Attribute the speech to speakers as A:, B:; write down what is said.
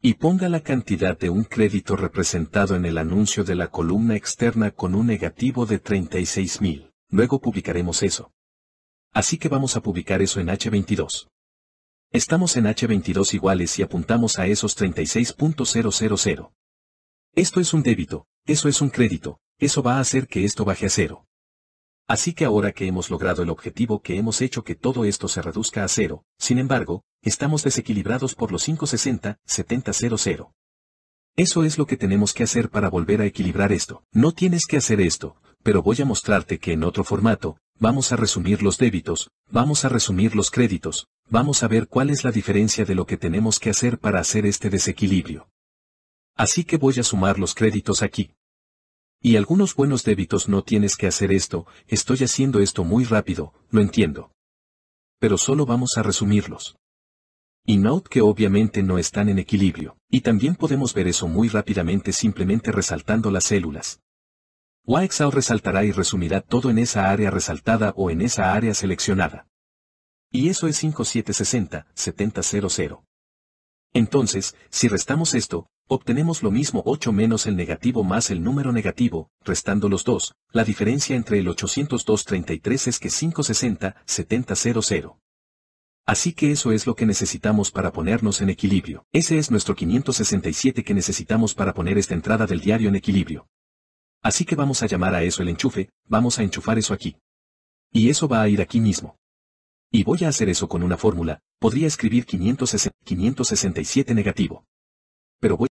A: y ponga la cantidad de un crédito representado en el anuncio de la columna externa con un negativo de 36.000. Luego publicaremos eso. Así que vamos a publicar eso en H22. Estamos en H22 iguales y apuntamos a esos 36.000. Esto es un débito, eso es un crédito, eso va a hacer que esto baje a cero. Así que ahora que hemos logrado el objetivo que hemos hecho que todo esto se reduzca a cero, sin embargo, estamos desequilibrados por los 560, 7000. Eso es lo que tenemos que hacer para volver a equilibrar esto. No tienes que hacer esto, pero voy a mostrarte que en otro formato, vamos a resumir los débitos, vamos a resumir los créditos, vamos a ver cuál es la diferencia de lo que tenemos que hacer para hacer este desequilibrio. Así que voy a sumar los créditos aquí. Y algunos buenos débitos no tienes que hacer esto, estoy haciendo esto muy rápido, lo entiendo. Pero solo vamos a resumirlos y Note que obviamente no están en equilibrio, y también podemos ver eso muy rápidamente simplemente resaltando las células. YXL resaltará y resumirá todo en esa área resaltada o en esa área seleccionada. Y eso es 5760 7000. Entonces, si restamos esto, obtenemos lo mismo 8 menos el negativo más el número negativo, restando los dos, la diferencia entre el 802-33 es que 560 7000. Así que eso es lo que necesitamos para ponernos en equilibrio. Ese es nuestro 567 que necesitamos para poner esta entrada del diario en equilibrio. Así que vamos a llamar a eso el enchufe, vamos a enchufar eso aquí. Y eso va a ir aquí mismo. Y voy a hacer eso con una fórmula, podría escribir 567 negativo. Pero voy